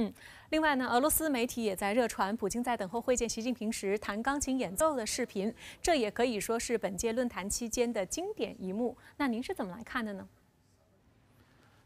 嗯，另外呢，俄罗斯媒体也在热传普京在等候会见习近平时弹钢琴演奏的视频，这也可以说是本届论坛期间的经典一幕。那您是怎么来看的呢？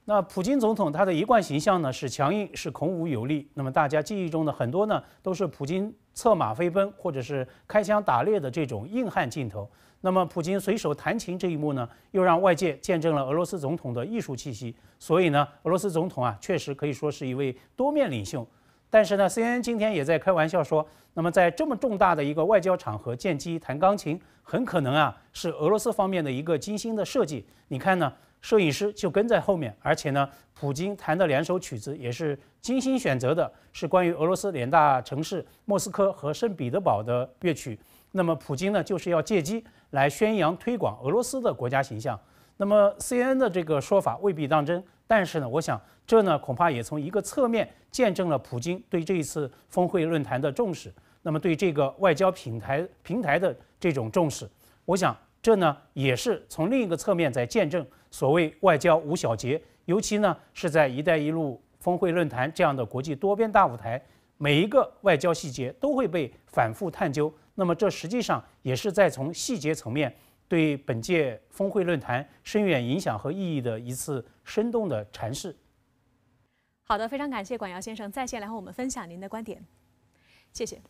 那普京总统他的一贯形象呢是强硬，是孔武有力。那么大家记忆中的很多呢都是普京策马飞奔，或者是开枪打猎的这种硬汉镜头。那么普京随手弹琴这一幕呢，又让外界见证了俄罗斯总统的艺术气息。所以呢，俄罗斯总统啊确实可以说是一位多面领袖。但是呢，CNN 今天也在开玩笑说，那么在这么重大的一个外交场合见机弹钢琴，很可能啊是俄罗斯方面的一个精心的设计。你看呢？摄影师就跟在后面，而且呢，普京弹的两首曲子也是精心选择的，是关于俄罗斯两大城市莫斯科和圣彼得堡的乐曲。那么，普京呢，就是要借机来宣扬、推广俄罗斯的国家形象。那么，C N n 的这个说法未必当真，但是呢，我想这呢，恐怕也从一个侧面见证了普京对这一次峰会论坛的重视，那么对这个外交平台平台的这种重视，我想。这呢也是从另一个侧面在见证所谓外交无小节，尤其呢是在“一带一路”峰会论坛这样的国际多边大舞台，每一个外交细节都会被反复探究。那么，这实际上也是在从细节层面对本届峰会论坛深远影响和意义的一次生动的阐释。好的，非常感谢管姚先生在线来和我们分享您的观点，谢谢。